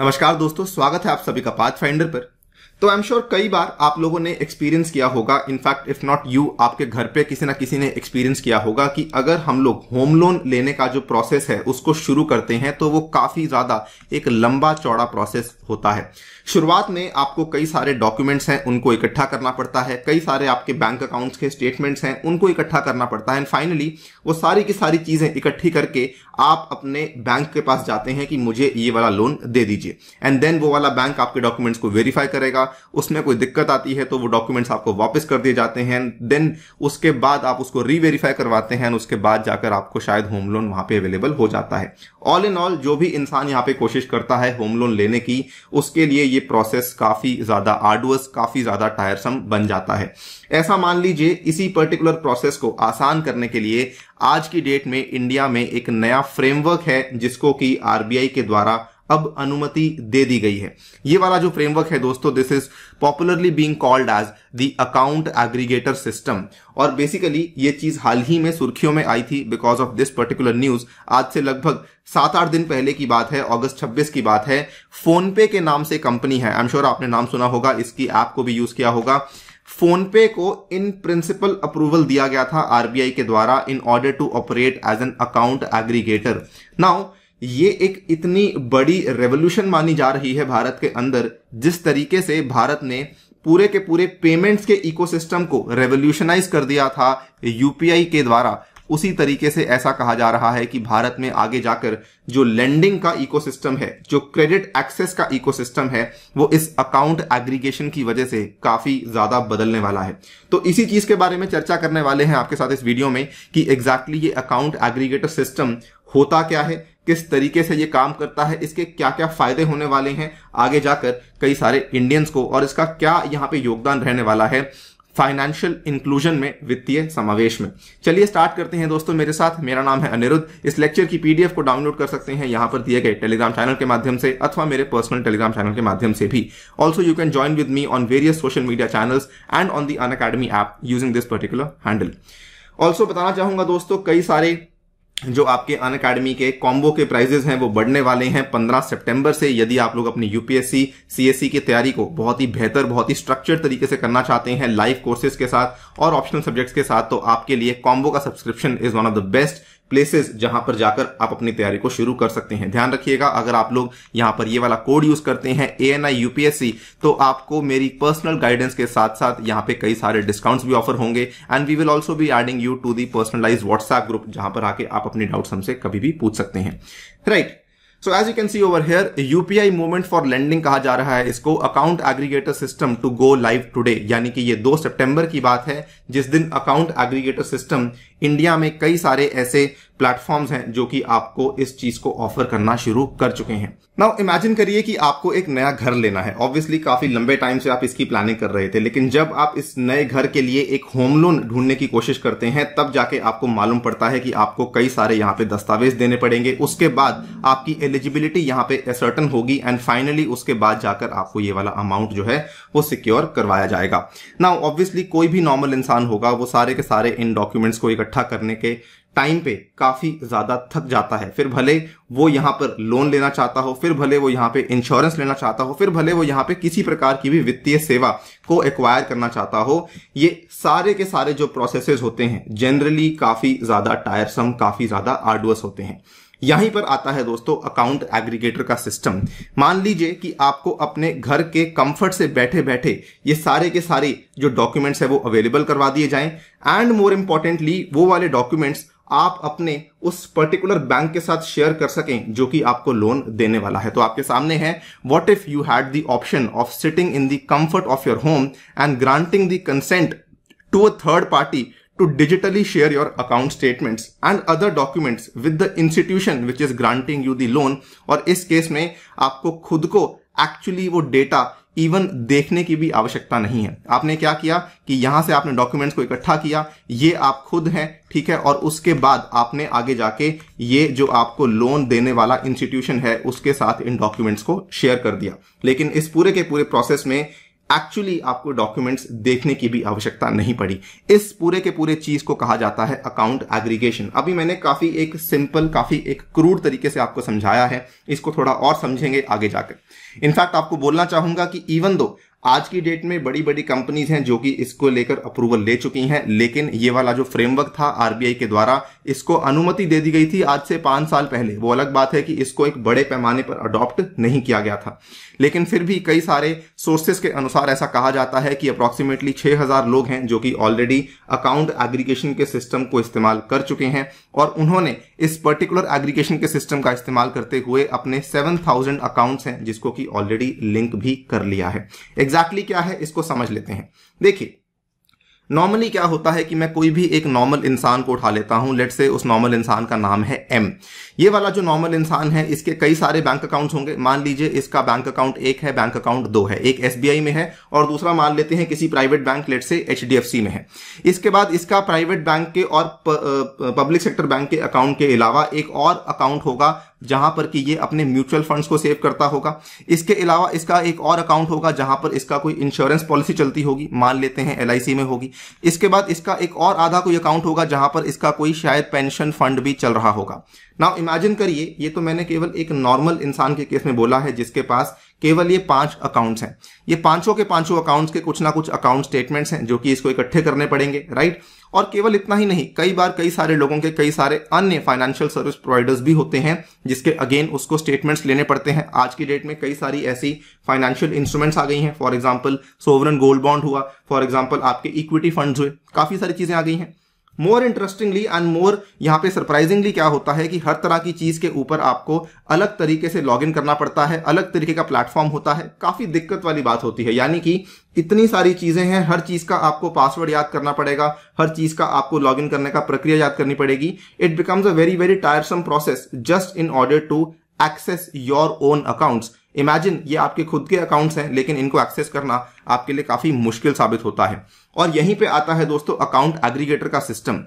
नमस्कार दोस्तों स्वागत है आप सभी का पाथ फाइंडर पर तो आई एम श्योर कई बार आप लोगों ने एक्सपीरियंस किया होगा इनफैक्ट इफ नॉट यू आपके घर पे किसी ना किसी ने एक्सपीरियंस किया होगा कि अगर हम लोग होम लोन लेने का जो प्रोसेस है उसको शुरू करते हैं तो वो काफी ज्यादा एक लंबा चौड़ा प्रोसेस होता है शुरुआत में आपको कई सारे डॉक्यूमेंट्स हैं उनको इकट्ठा करना पड़ता है कई सारे आपके बैंक अकाउंट्स के स्टेटमेंट्स हैं उनको इकट्ठा करना पड़ता है एंड फाइनली वो सारी की सारी चीजें इकट्ठी करके आप अपने बैंक के पास जाते हैं कि मुझे ये वाला लोन दे दीजिए एंड देन वो वाला बैंक आपके डॉक्यूमेंट्स को वेरीफाई करेगा उसमें कोई दिक्कत आती है तो वो डॉक्यूमेंट्स आपको वापस कर दिए जाते हैं देन उसके बाद आप उसको रीवेरीफाई करवाते हैं उसके बाद जाकर आपको शायद होम लोन वहां पे अवेलेबल हो जाता है ऑल इन ऑल जो भी इंसान यहाँ पे कोशिश करता है होम लोन लेने की उसके लिए ये ये प्रोसेस काफी ज्यादा आर्डुअस काफी ज्यादा टायरसम बन जाता है ऐसा मान लीजिए इसी पर्टिकुलर प्रोसेस को आसान करने के लिए आज की डेट में इंडिया में एक नया फ्रेमवर्क है जिसको कि आरबीआई के द्वारा अब अनुमति दे दी गई है ये वाला जो फ्रेमवर्क है दोस्तों this is popularly being called as the account aggregator system और बेसिकली ये चीज हाल ही में सुर्खियों में आई थी because of this particular news आज से लगभग सात आठ दिन पहले की बात है अगस्त 26 की बात है फोन पे के नाम से कंपनी है आई एम श्योर आपने नाम सुना होगा इसकी ऐप को भी यूज किया होगा फोन पे को इन प्रिंसिपल अप्रूवल दिया गया था आरबीआई के द्वारा in order to operate as an account aggregator now ये एक इतनी बड़ी रेवोल्यूशन मानी जा रही है भारत के अंदर जिस तरीके से भारत ने पूरे के पूरे पेमेंट्स के इकोसिस्टम को रेवोल्यूशनाइज कर दिया था यूपीआई के द्वारा उसी तरीके से ऐसा कहा जा रहा है कि भारत में आगे जाकर जो लेंडिंग का इकोसिस्टम है जो क्रेडिट एक्सेस का इकोसिस्टम है वो इस अकाउंट एग्रीगेशन की वजह से काफी ज्यादा बदलने वाला है तो इसी चीज के बारे में चर्चा करने वाले हैं आपके साथ इस वीडियो में कि एग्जैक्टली exactly ये अकाउंट एग्रीगेटर सिस्टम होता क्या है किस तरीके से ये काम करता है इसके क्या क्या फायदे होने वाले हैं आगे जाकर कई सारे इंडियंस को और इसका क्या यहाँ पे योगदान रहने वाला है फाइनेंशियल इंक्लूजन में वित्तीय समावेश में चलिए स्टार्ट करते हैं दोस्तों मेरे साथ मेरा नाम है अनिरुद्ध इस लेक्चर की पीडीएफ को डाउनलोड कर सकते हैं यहां पर दिए गए टेलीग्राम चैनल के माध्यम से अथवा मेरे पर्सनल टेलीग्राम चैनल के माध्यम से भी also you can join with me on various social media channels and on the Unacademy app using this particular handle also बताना चाहूंगा दोस्तों कई सारे जो आपके अन अकेडमी के कॉम्बो के प्राइजेज हैं वो बढ़ने वाले हैं 15 सितंबर से यदि आप लोग अपनी यूपीएससी सीएससी की तैयारी को बहुत ही बेहतर बहुत ही स्ट्रक्चर्ड तरीके से करना चाहते हैं लाइव कोर्सेज के साथ और ऑप्शनल सब्जेक्ट्स के साथ तो आपके लिए कॉम्बो का subscription is one of the best places जहां पर जाकर आप अपनी तैयारी को शुरू कर सकते हैं ध्यान रखिएगा अगर आप लोग यहां पर ये वाला कोड यूज करते हैं ए एन आई यूपीएससी तो आपको मेरी पर्सनल गाइडेंस के साथ साथ यहाँ पे कई सारे डिस्काउंट्स भी ऑफर होंगे and we will also be adding you to the personalize WhatsApp group जहां पर आके आप अपनी डाउट हमसे कभी भी पूछ सकते हैं right right. So as you can see over here UPI movement for lending कहा जा रहा है इसको account aggregator system to go live today यानी कि ये दो सितंबर की बात है जिस दिन अकाउंट एग्रीगेटर सिस्टम इंडिया में कई सारे ऐसे प्लेटफॉर्म्स हैं जो कि आपको इस चीज को ऑफर करना शुरू कर चुके हैं नाउ इमेजिन करिए कि आपको एक नया घर लेना है ऑब्वियसली काफी लंबे टाइम से आप इसकी प्लानिंग कर रहे थे लेकिन जब आप इस नए घर के लिए एक होम लोन ढूंढने की कोशिश करते हैं तब जाके आपको मालूम पड़ता है कि आपको कई सारे यहाँ पे दस्तावेज देने पड़ेंगे उसके बाद आपकी एलिजिबिलिटी यहाँ पे असर्टन होगी एंड फाइनली उसके बाद जाकर आपको ये वाला अमाउंट जो है वो सिक्योर करवाया जाएगा नाउ ऑब्वियसली कोई भी नॉर्मल इंसान होगा वो सारे के सारे इन डॉक्यूमेंट्स को इकट्ठा इकट्ठा करने के टाइम पे काफी ज्यादा थक जाता है फिर भले वो यहां पर लोन लेना चाहता हो फिर भले वो यहां पे इंश्योरेंस लेना चाहता हो फिर भले वो यहां पे किसी प्रकार की भी वित्तीय सेवा को एक्वायर करना चाहता हो ये सारे के सारे जो प्रोसेसेस होते हैं जनरली काफी ज्यादा टायरसम काफी ज्यादा आर्डवस होते हैं यहीं पर आता है दोस्तों अकाउंट एग्रीगेटर का सिस्टम मान लीजिए कि आपको अपने घर के कंफर्ट से बैठे बैठे ये सारे के सारे जो डॉक्यूमेंट्स है वो अवेलेबल करवा दिए जाएं एंड मोर इंपॉर्टेंटली वो वाले डॉक्यूमेंट्स आप अपने उस पर्टिकुलर बैंक के साथ शेयर कर सकें जो कि आपको लोन देने वाला है तो आपके सामने है what if you had the option of sitting in the comfort of your home and granting the consent to a third party to digitally share your account statements and other documents with the institution which is granting you the loan और इस case में आपको खुद को actually वो data even देखने की भी आवश्यकता नहीं है आपने क्या किया कि यहां से आपने डॉक्यूमेंट्स को इकट्ठा किया ये आप खुद हैं ठीक है और उसके बाद आपने आगे जाके ये जो आपको लोन देने वाला इंस्टीट्यूशन है उसके साथ इन डॉक्यूमेंट्स को शेयर कर दिया लेकिन इस पूरे के पूरे प्रोसेस में एक्चुअली आपको डॉक्यूमेंट्स देखने की भी आवश्यकता नहीं पड़ी इस पूरे के पूरे चीज को कहा जाता है अकाउंट एग्रीगेशन अभी मैंने काफी एक सिंपल काफी एक क्रूड तरीके से आपको समझाया है इसको थोड़ा और समझेंगे आगे जाकर इनफैक्ट आपको बोलना चाहूंगा कि इवन दो आज की डेट में बड़ी बड़ी कंपनीज हैं जो कि इसको लेकर अप्रूवल ले चुकी हैं लेकिन ये वाला जो फ्रेमवर्क था आरबीआई के द्वारा इसको अनुमति दे दी गई थी आज से पांच साल पहले वो अलग बात है कि इसको एक बड़े पैमाने पर अडॉप्ट नहीं किया गया था लेकिन फिर भी कई सारे सोर्सेस के अनुसार ऐसा कहा जाता है कि अप्रॉक्सीमेटली छह लोग हैं जो कि ऑलरेडी अकाउंट एग्रीगेशन के सिस्टम को इस्तेमाल कर चुके हैं और उन्होंने इस पर्टिकुलर एग्रीगेशन के सिस्टम का इस्तेमाल करते हुए अपने सेवन अकाउंट्स हैं जिसको कि ऑलरेडी लिंक भी कर लिया है एग्जैक्टली क्या है इसको समझ लेते हैं देखिए नॉर्मली क्या होता है कि मैं कोई भी एक नॉर्मल इंसान को उठा लेता हूं लेट से उस नॉर्मल इंसान का नाम है एम ये वाला जो नॉर्मल इंसान है इसके कई सारे बैंक अकाउंट्स होंगे मान लीजिए इसका बैंक अकाउंट एक है बैंक अकाउंट दो है एक एसबीआई में है और दूसरा मान लेते हैं किसी private bank let say H में है इसके बाद इसका प्राइवेट बैंक के और पब्लिक सेक्टर बैंक के अकाउंट के अलावा एक और अकाउंट होगा जहां पर कि ये अपने म्यूचुअल फंड्स को सेव करता होगा इसके अलावा इसका एक और अकाउंट होगा जहां पर इसका कोई इंश्योरेंस पॉलिसी चलती होगी मान लेते हैं एल में होगी इसके बाद इसका एक और आधा कोई अकाउंट होगा जहां पर इसका कोई शायद पेंशन फंड भी चल रहा होगा नाउ इमेजिन करिए ये तो मैंने केवल एक नॉर्मल इंसान के केस में बोला है जिसके पास केवल ये पांच अकाउंट्स हैं ये पांचों के पांचों अकाउंट्स के कुछ ना कुछ अकाउंट स्टेटमेंट्स हैं जो कि इसको इकट्ठे करने पड़ेंगे राइट और केवल इतना ही नहीं कई बार कई सारे लोगों के कई सारे अन्य फाइनेंशियल सर्विस प्रोवाइडर्स भी होते हैं जिसके अगेन उसको स्टेटमेंट्स लेने पड़ते हैं आज की डेट में कई सारी ऐसी फाइनेंशियल इंस्ट्रूमेंट्स आ गई हैं for example sovereign gold bond हुआ फॉर एग्जाम्पल आपके इक्विटी फंड हुए काफी सारी चीजें आ गई हैं मोर इंटरेस्टिंगली एंड मोर यहाँ पे सरप्राइजिंगली क्या होता है कि हर तरह की चीज के ऊपर आपको अलग तरीके से लॉग इन करना पड़ता है अलग तरीके का प्लेटफॉर्म होता है काफी दिक्कत वाली बात होती है यानी कि इतनी सारी चीजें हैं हर चीज का आपको पासवर्ड याद करना पड़ेगा हर चीज का आपको लॉग इन करने का प्रक्रिया याद करनी पड़ेगी it becomes a very very tiresome process just in order to access your own accounts imagine ये आपके खुद के अकाउंट्स हैं लेकिन इनको एक्सेस करना आपके लिए काफी मुश्किल साबित होता है और यहीं पे आता है दोस्तों अकाउंट एग्रीगेटर का सिस्टम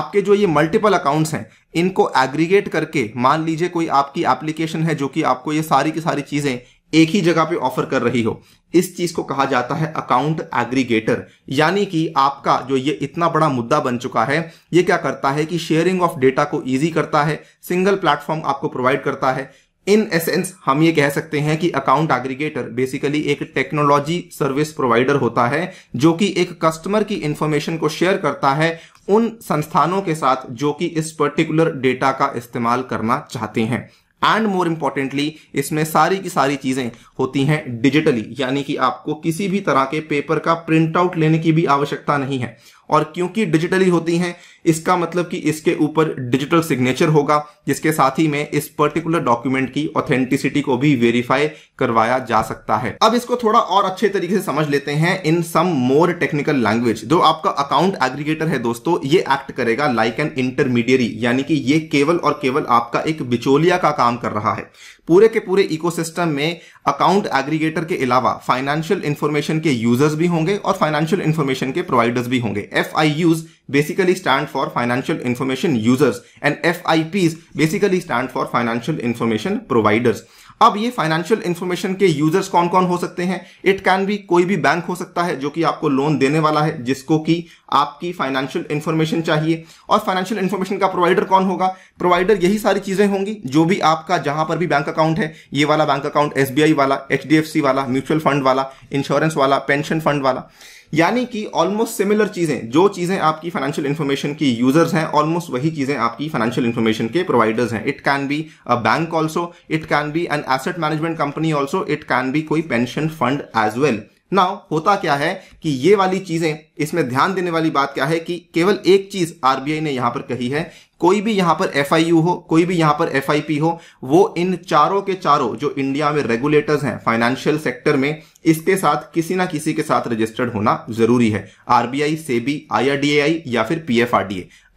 आपके जो ये मल्टीपल अकाउंट्स हैं इनको एग्रीगेट करके मान लीजिए कोई आपकी एप्लीकेशन है जो कि आपको ये सारी की सारी चीजें एक ही जगह पे ऑफर कर रही हो इस चीज को कहा जाता है अकाउंट एग्रीगेटर यानी कि आपका जो ये इतना बड़ा मुद्दा बन चुका है ये क्या करता है कि शेयरिंग ऑफ डेटा को इजी करता है सिंगल प्लेटफॉर्म आपको प्रोवाइड करता है इन एसेंस हम ये कह सकते हैं कि अकाउंट एग्रीगेटर बेसिकली एक टेक्नोलॉजी सर्विस प्रोवाइडर होता है जो कि एक कस्टमर की इंफॉर्मेशन को शेयर करता है उन संस्थानों के साथ जो कि इस पर्टिकुलर डेटा का इस्तेमाल करना चाहते हैं एंड मोर इंपॉर्टेंटली इसमें सारी की सारी चीजें होती हैं डिजिटली यानी कि आपको किसी भी तरह के पेपर का प्रिंट आउट लेने की भी आवश्यकता नहीं है और क्योंकि डिजिटली होती हैं इसका मतलब कि इसके ऊपर डिजिटल सिग्नेचर होगा जिसके साथ ही में इस पर्टिकुलर डॉक्यूमेंट की ऑथेंटिसिटी को भी वेरीफाई करवाया जा सकता है अब इसको थोड़ा और अच्छे तरीके से समझ लेते हैं इन सम मोर टेक्निकल लैंग्वेज जो आपका अकाउंट एग्रीगेटर है दोस्तों ये एक्ट करेगा लाइक एन इंटरमीडियरी यानी कि ये केवल और केवल आपका एक बिचौलिया का काम कर रहा है पूरे के पूरे इकोसिस्टम में अकाउंट एग्रीगेटर के अलावा फाइनेंशियल इंफॉर्मेशन के यूजर्स भी होंगे और फाइनेंशियल इंफॉर्मेशन के प्रोवाइडर्स भी होंगे FIUs basically stand for financial information users and FIPs basically stand for financial information providers. अब ये फाइनेंशियल इन्फॉर्मेशन के यूजर्स कौन कौन हो सकते हैं इट कैन भी कोई भी बैंक हो सकता है जो कि आपको लोन देने वाला है जिसको कि आपकी फाइनेंशियल इन्फॉर्मेशन चाहिए और फाइनेंशियल इन्फॉर्मेशन का प्रोवाइडर कौन होगा प्रोवाइडर यही सारी चीजें होंगी जो भी आपका जहां पर भी बैंक अकाउंट है ये वाला बैंक अकाउंट एस वाला एच वाला म्यूचुअल फंड वाला इंश्योरेंस वाला पेंशन फंड वाला यानी कि ऑलमोस्ट सिमिलर चीज़ें जो चीज़ें आपकी फाइनेंशियल इन्फॉर्मेशन की यूजर्स हैं ऑलमोस्ट वही चीज़ें आपकी फाइनेंशियल इन्फॉर्मेशन के प्रोवाइडर्स हैं it can be a bank also it can be an asset management company also it can be कोई pension fund as well now होता क्या है कि ये वाली चीजें इसमें ध्यान देने वाली बात क्या है कि केवल एक चीज आरबीआई ने यहां पर कही है कोई भी यहां पर एफ हो कोई भी यहां पर एफ हो वो इन चारों के चारों जो इंडिया में रेगुलेटर्स हैं फाइनेंशियल सेक्टर में इसके साथ किसी ना किसी के साथ रजिस्टर्ड होना जरूरी है आरबीआई से भी आई या फिर पी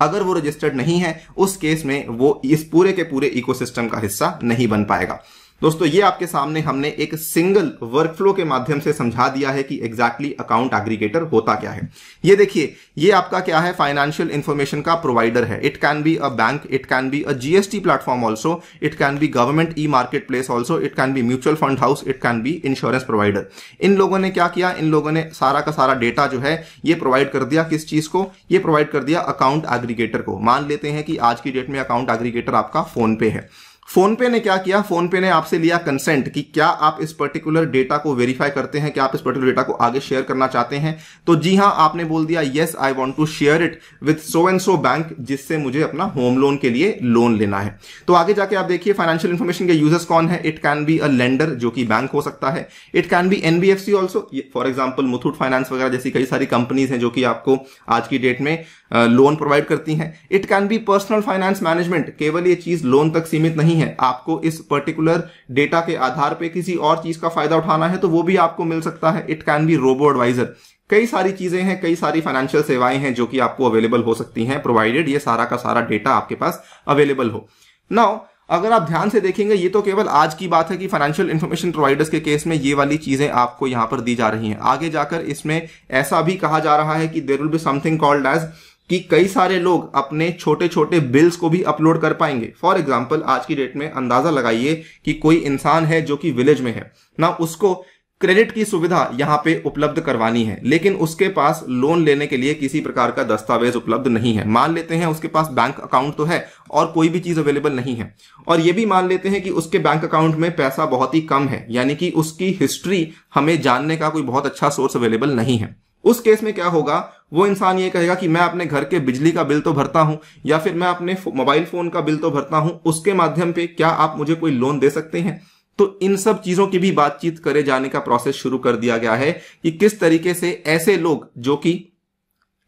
अगर वो रजिस्टर्ड नहीं है उस केस में वो इस पूरे के पूरे इकोसिस्टम का हिस्सा नहीं बन पाएगा दोस्तों ये आपके सामने हमने एक सिंगल वर्कफ्लो के माध्यम से समझा दिया है कि एग्जैक्टली अकाउंट एग्रीगेटर होता क्या है ये देखिए ये आपका क्या है फाइनेंशियल इन्फॉर्मेशन का प्रोवाइडर है it can be a bank it can be a GST platform also it can be government e marketplace also it can be mutual fund house it can be insurance provider इन लोगों ने क्या किया इन लोगों ने सारा का सारा डेटा जो है ये प्रोवाइड कर दिया किस चीज को ये प्रोवाइड कर दिया अकाउंट एग्रीगेटर को मान लेते हैं कि आज की डेट में अकाउंट एग्रीगेटर आपका फोन पे है फोन पे ने क्या किया फोन पे ने आपसे लिया कंसेंट कि क्या आप इस पर्टिकुलर डेटा को वेरीफाई करते हैं क्या आप इस पर्टिकुलर डेटा को आगे शेयर करना चाहते हैं तो जी हाँ आपने बोल दिया yes I want to share it with so and so bank जिससे मुझे अपना होम लोन के लिए लोन लेना है तो आगे जाके आप देखिए फाइनेंशियल इन्फॉर्मेशन के यूजर्स कौन है it can be a lender जो कि बैंक हो सकता है it can be NBFC also for example Muthoot finance वगैरह जैसी कई सारी कंपनीज हैं जो कि आपको आज की डेट में लोन प्रोवाइड करती हैं it can be personal finance management केवल ये चीज लोन तक सीमित नहीं नहीं है आपको इस पर्टिकुलर डेटा के आधार पे किसी और चीज का फायदा उठाना है तो वो भी आपको मिल सकता है it can be robo advisor कई सारी चीजें हैं कई सारी फाइनेंशियल सेवाएं हैं जो कि आपको अवेलेबल हो सकती हैं प्रोवाइडेड ये सारा का सारा डेटा आपके पास अवेलेबल हो नाउ अगर आप ध्यान से देखेंगे ये तो केवल आज की बात है कि फाइनेंशियल इन्फॉर्मेशन प्रोवाइडर्स के केस में ये वाली चीजें आपको यहां पर दी जा रही हैं आगे जाकर इसमें ऐसा भी कहा जा रहा है कि there will be something called as कि कई सारे लोग अपने छोटे छोटे बिल्स को भी अपलोड कर पाएंगे फॉर एग्जाम्पल आज की डेट में अंदाजा लगाइए कि कोई इंसान है जो कि विलेज में है ना उसको क्रेडिट की सुविधा यहाँ पे उपलब्ध करवानी है लेकिन उसके पास लोन लेने के लिए किसी प्रकार का दस्तावेज उपलब्ध नहीं है मान लेते हैं उसके पास बैंक अकाउंट तो है और कोई भी चीज अवेलेबल नहीं है और ये भी मान लेते हैं कि उसके बैंक अकाउंट में पैसा बहुत ही कम है यानी कि उसकी हिस्ट्री हमें जानने का कोई बहुत अच्छा सोर्स अवेलेबल नहीं है उस केस में क्या होगा वो इंसान ये कहेगा कि मैं अपने घर के बिजली का बिल तो भरता हूं या फिर मैं अपने मोबाइल फोन का बिल तो भरता हूं उसके माध्यम पे क्या आप मुझे कोई लोन दे सकते हैं तो इन सब चीजों की भी बातचीत करे जाने का प्रोसेस शुरू कर दिया गया है कि किस तरीके से ऐसे लोग जो कि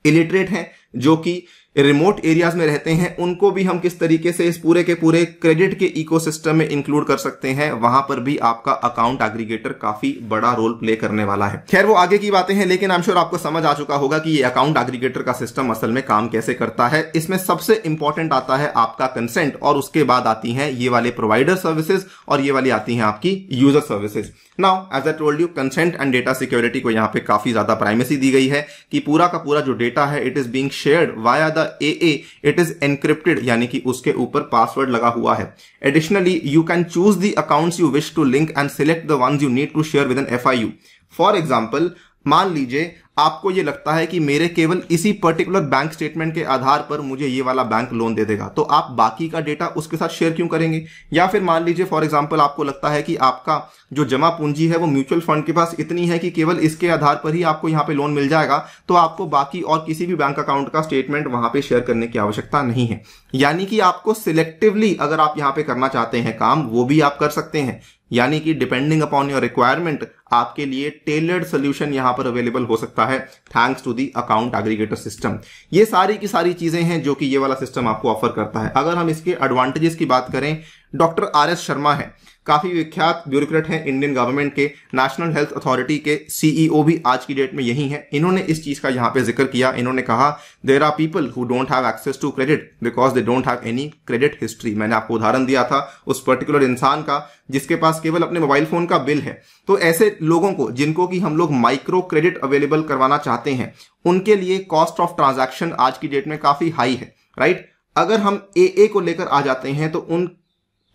इलिटरेट हैं जो कि रिमोट एरियाज में रहते हैं उनको भी हम किस तरीके से इस पूरे के पूरे क्रेडिट के इकोसिस्टम में इंक्लूड कर सकते हैं वहां पर भी आपका अकाउंट एग्रीगेटर काफी बड़ा रोल प्ले करने वाला है खैर वो आगे की बातें हैं लेकिन आम श्योर आपको समझ आ चुका होगा कि ये अकाउंट एग्रीगेटर का सिस्टम असल में काम कैसे करता है इसमें सबसे इंपॉर्टेंट आता है आपका कंसेंट और उसके बाद आती है ये वाले प्रोवाइडर सर्विसेज और ये वाली आती है आपकी user services now as I told you consent and data security को यहाँ पे काफी ज्यादा प्राइमेसी दी गई है कि पूरा का पूरा जो डेटा है it is being share via the A A it is encrypted यानी कि उसके ऊपर पासवर्ड लगा हुआ है additionally you can choose the accounts you wish to link and select the ones you need to share with an F I U for example मान लीजिए आपको ये लगता है कि मेरे केवल इसी पर्टिकुलर बैंक स्टेटमेंट के आधार पर मुझे ये वाला बैंक लोन दे देगा तो आप बाकी का डेटा उसके साथ शेयर क्यों करेंगे या फिर मान लीजिए फॉर एग्जांपल आपको लगता है कि आपका जो जमा पूंजी है वो म्यूचुअल फंड के पास इतनी है कि केवल इसके आधार पर ही आपको यहाँ पे लोन मिल जाएगा तो आपको बाकी और किसी भी बैंक अकाउंट का स्टेटमेंट वहां पर शेयर करने की आवश्यकता नहीं है यानी कि आपको सिलेक्टिवली अगर आप यहाँ पे करना चाहते हैं काम वो भी आप कर सकते हैं यानी कि डिपेंडिंग अपॉन योर रिक्वायरमेंट आपके लिए टेलर्ड सोल्यूशन यहां पर अवेलेबल हो सकता है thanks to the account aggregator system ये सारी की सारी चीजें हैं जो कि ये वाला सिस्टम आपको ऑफर करता है अगर हम इसके एडवांटेजेस की बात करें डॉक्टर आर एस शर्मा है काफी विख्यात ब्यूरोक्रेट हैं इंडियन गवर्नमेंट के नेशनल हेल्थ अथॉरिटी के सीईओ e भी आज की डेट में यही हैं इन्होंने इस चीज का यहां पे जिक्र किया इन्होंने कहा there are people who don't have access to credit because they don't have any credit history मैंने आपको उदाहरण दिया था उस पर्टिकुलर इंसान का जिसके पास केवल अपने मोबाइल फोन का बिल है तो ऐसे लोगों को जिनको कि हम लोग माइक्रो क्रेडिट अवेलेबल करवाना चाहते हैं उनके लिए कॉस्ट ऑफ ट्रांजैक्शन आज की डेट में काफी हाई है राइट अगर हम ए ए को लेकर आ जाते हैं तो उन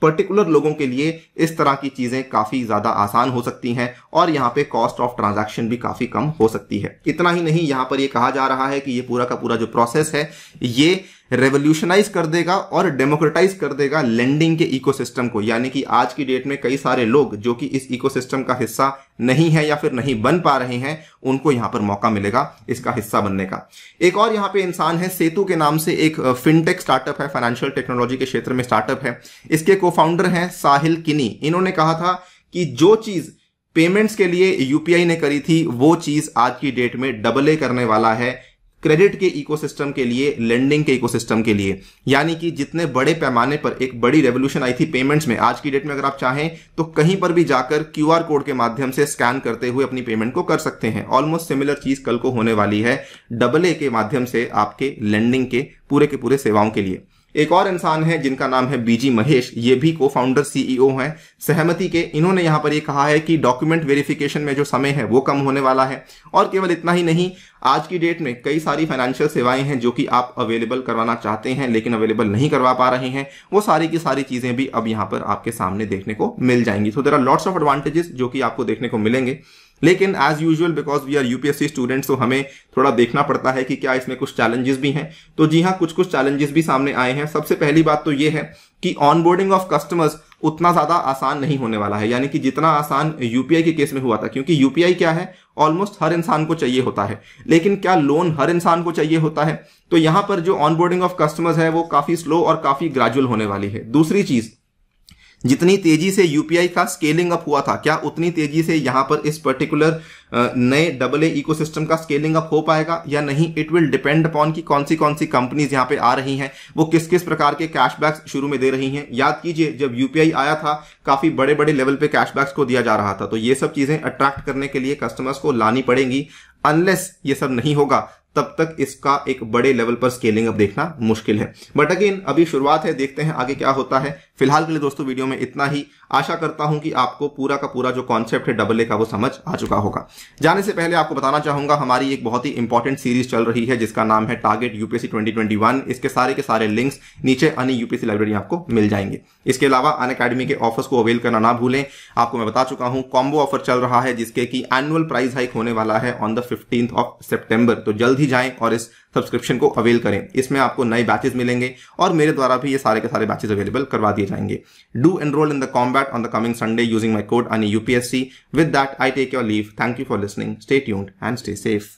पर्टिकुलर लोगों के लिए इस तरह की चीजें काफी ज्यादा आसान हो सकती हैं और यहाँ पे कॉस्ट ऑफ ट्रांजैक्शन भी काफी कम हो सकती है इतना ही नहीं यहाँ पर ये यह कहा जा रहा है कि ये पूरा का पूरा जो प्रोसेस है ये रेवोल्यूशनाइज कर देगा और डेमोक्रेटाइज कर देगा लैंडिंग के इकोसिस्टम को यानी कि आज की डेट में कई सारे लोग जो कि इस इकोसिस्टम का हिस्सा नहीं है या फिर नहीं बन पा रहे हैं उनको यहां पर मौका मिलेगा इसका हिस्सा बनने का एक और यहां पे इंसान है सेतु के नाम से एक फिनटेक स्टार्टअप है फाइनेंशियल टेक्नोलॉजी के क्षेत्र में स्टार्टअप है इसके को फाउंडर है साहिल किनी इन्होंने कहा था कि जो चीज पेमेंट्स के लिए यूपीआई ने करी थी वो चीज आज की डेट में डबल ए करने वाला है क्रेडिट के इकोसिस्टम के लिए लेंडिंग के इकोसिस्टम के लिए यानी कि जितने बड़े पैमाने पर एक बड़ी रेवोल्यूशन आई थी पेमेंट्स में आज की डेट में अगर आप चाहें तो कहीं पर भी जाकर क्यूआर कोड के माध्यम से स्कैन करते हुए अपनी पेमेंट को कर सकते हैं ऑलमोस्ट सिमिलर चीज कल को होने वाली है डबल ए के माध्यम से आपके लेंडिंग के पूरे के पूरे सेवाओं के लिए एक और इंसान है जिनका नाम है बीजी महेश ये भी को फाउंडर सीईओ हैं सहमति के इन्होंने यहां पर ये कहा है कि डॉक्यूमेंट वेरिफिकेशन में जो समय है वो कम होने वाला है और केवल इतना ही नहीं आज की डेट में कई सारी फाइनेंशियल सेवाएं हैं जो कि आप अवेलेबल करवाना चाहते हैं लेकिन अवेलेबल नहीं करवा पा रहे हैं वो सारी की सारी चीजें भी अब यहां पर आपके सामने देखने को मिल जाएंगी तो there are lots of advantages जो कि आपको देखने को मिलेंगे लेकिन as usual because we are UPSC students तो हमें थोड़ा देखना पड़ता है कि क्या इसमें कुछ चैलेंजेस भी हैं तो जी हाँ कुछ कुछ चैलेंजेस भी सामने आए हैं सबसे पहली बात तो ये है कि ऑनबोर्डिंग ऑफ कस्टमर्स उतना ज्यादा आसान नहीं होने वाला है यानी कि जितना आसान यूपीआई के केस में हुआ था क्योंकि यूपीआई क्या है ऑलमोस्ट हर इंसान को चाहिए होता है लेकिन क्या लोन हर इंसान को चाहिए होता है तो यहां पर जो ऑनबोर्डिंग ऑफ कस्टमर्स है वो काफी स्लो और काफी ग्रेजुअल होने वाली है दूसरी चीज जितनी तेजी से यूपीआई का स्केलिंग अप हुआ था क्या उतनी तेजी से यहां पर इस पर्टिकुलर नए डबल ए इकोसिस्टम का स्केलिंग अप हो पाएगा या नहीं इट विल डिपेंड अपॉन कि कौन सी कौन सी कंपनीज यहां पे आ रही हैं वो किस किस प्रकार के कैशबैक्स शुरू में दे रही हैं याद कीजिए जब यूपीआई आया था काफी बड़े बड़े लेवल पे कैशबैक्स को दिया जा रहा था तो ये सब चीजें अट्रैक्ट करने के लिए कस्टमर्स को लानी पड़ेंगी अनलेस ये सब नहीं होगा तब तक इसका एक बड़े लेवल पर स्केलिंग अब देखना मुश्किल है बट अगेन अभी शुरुआत है देखते हैं आगे क्या होता है फिलहाल के लिए दोस्तों वीडियो में इतना ही आशा करता हूं कि आपको पूरा का पूरा जो कॉन्सेप्ट है डबल ए का वो समझ आ चुका होगा जाने से पहले आपको बताना चाहूंगा हमारी एक बहुत ही इंपॉर्टेंट सीरीज चल रही है जिसका नाम है टारगेट यूपीएससी ट्वेंटी इसके सारे के सारे लिंक्स नीचे अन्य यूपीएससी लाइब्रेरी आपको मिल जाएंगे इसके अलावा अन के ऑफर्स को अवेल करना ना भूलें आपको मैं बता चुका हूं कॉम्बो ऑफर चल रहा है जिसके की एनुअल प्राइस हाइक होने वाला है on the fifteenth of September तो जल्द ही जाएं और इस सब्सक्रिप्शन को अवेल करें इसमें आपको नए बैचेस मिलेंगे और मेरे द्वारा भी ये सारे के सारे बैचेस अवेलेबल करवा दिए जाएंगे do enroll in the combat on the coming Sunday using my code on UPSC with that I take your leave thank you for listening stay tuned and stay safe